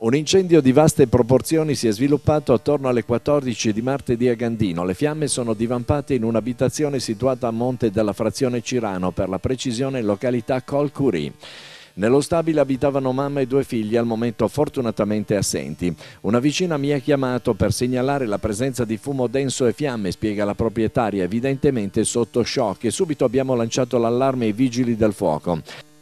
Un incendio di vaste proporzioni si è sviluppato attorno alle 14 di martedì a Gandino. Le fiamme sono divampate in un'abitazione situata a monte della frazione Cirano, per la precisione località Colcuri. Nello stabile abitavano mamma e due figli al momento fortunatamente assenti. Una vicina mi ha chiamato per segnalare la presenza di fumo denso e fiamme, spiega la proprietaria, evidentemente sotto shock e subito abbiamo lanciato l'allarme ai vigili del fuoco.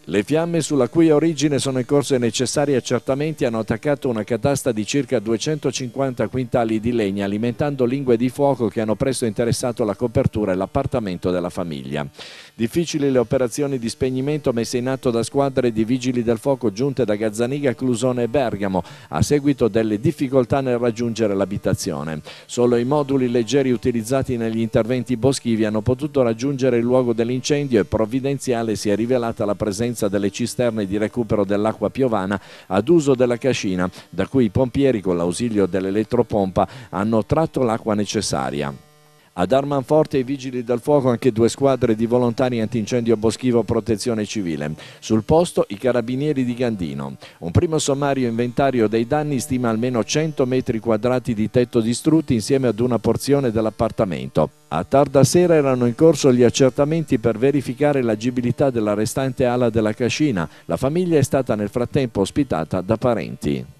Le fiamme sulla cui origine sono in corso i necessari accertamenti hanno attaccato una catasta di circa 250 quintali di legna alimentando lingue di fuoco che hanno presto interessato la copertura e l'appartamento della famiglia. Difficili le operazioni di spegnimento messe in atto da squadre di vigili del fuoco giunte da Gazzaniga, Clusone e Bergamo a seguito delle difficoltà nel raggiungere l'abitazione. Solo i moduli leggeri utilizzati negli interventi boschivi hanno potuto raggiungere il luogo dell'incendio e provvidenziale si è rivelata la presenza presenza delle cisterne di recupero dell'acqua piovana ad uso della cascina, da cui i pompieri con l'ausilio dell'elettropompa hanno tratto l'acqua necessaria. Ad Armanforte e i vigili del fuoco anche due squadre di volontari antincendio boschivo protezione civile. Sul posto i carabinieri di Gandino. Un primo sommario inventario dei danni stima almeno 100 metri quadrati di tetto distrutti insieme ad una porzione dell'appartamento. A tarda sera erano in corso gli accertamenti per verificare l'agibilità della restante ala della cascina. La famiglia è stata nel frattempo ospitata da parenti.